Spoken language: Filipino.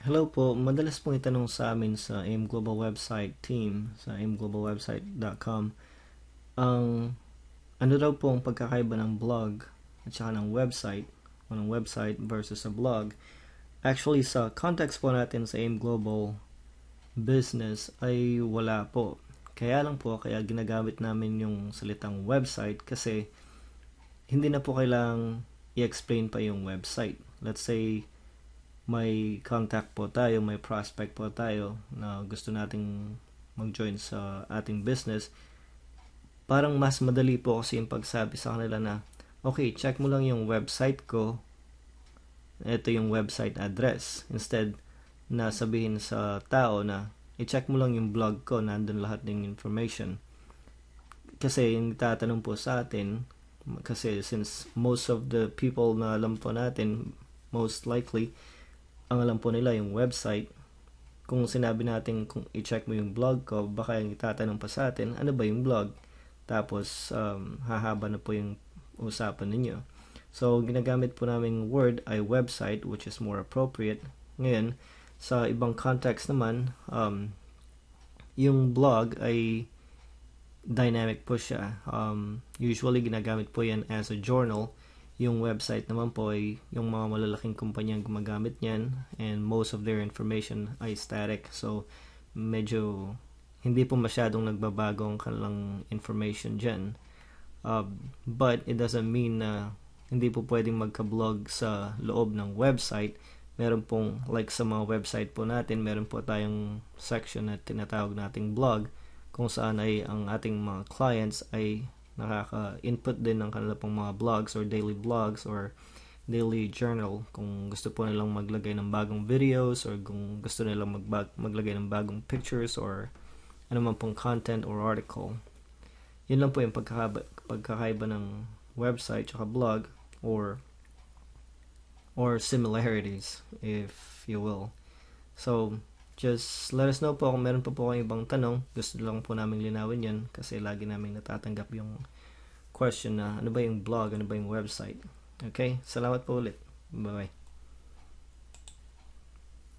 Hello po, madalas pong itanong sa amin sa AIM Global Website team, sa aimglobalwebsite.com, ang ano daw po ang pagkakaiba ng blog at saka ng website, o ng website versus a blog. Actually, sa context po natin sa AIM Global Business ay wala po. Kaya lang po, kaya ginagamit namin yung salitang website kasi hindi na po kailang i-explain pa yung website. Let's say, may contact po tayo, may prospect po tayo na gusto nating mag-join sa ating business, parang mas madali po kasi yung pagsabi sa kanila na, okay, check mo lang yung website ko, ito yung website address. Instead, na sabihin sa tao na, i-check mo lang yung blog ko, nandun lahat ng information. Kasi yung tatanong po sa atin, kasi since most of the people na alam po natin, most likely, ang alam po nila yung website. Kung sinabi natin kung i-check mo yung blog ko, baka yung itatanong pa sa atin, ano ba yung blog? Tapos, um, hahaba na po yung usapan ninyo. So, ginagamit po namin word ay website, which is more appropriate. Ngayon, sa ibang context naman, um, yung blog ay dynamic po siya. Um, usually, ginagamit po yan as a journal. Yung website naman po ay yung mga malalaking kumpanya gumagamit niyan and most of their information ay static. So, medyo hindi po masyadong nagbabago ang kanilang information dyan. Uh, but it doesn't mean na hindi po pwedeng magka-blog sa loob ng website. Meron pong, like sa mga website po natin, meron po tayong section na tinatawag nating blog kung saan ay ang ating mga clients ay nakaka-input din ng kanila pong mga blogs or daily blogs or daily journal kung gusto po nilang maglagay ng bagong videos or kung gusto nilang magbag- maglagay ng bagong pictures or anuman pong content or article. Yun lang po yung pagkakaiba, pagkakaiba ng website tsaka blog or or similarities if you will. So, Just let us know po kung meron pa po kayong ibang tanong. Gusto lang po namin linawin yan kasi lagi namin natatanggap yung question na ano ba yung blog, ano ba yung website. Okay? Salamat po ulit. Bye-bye.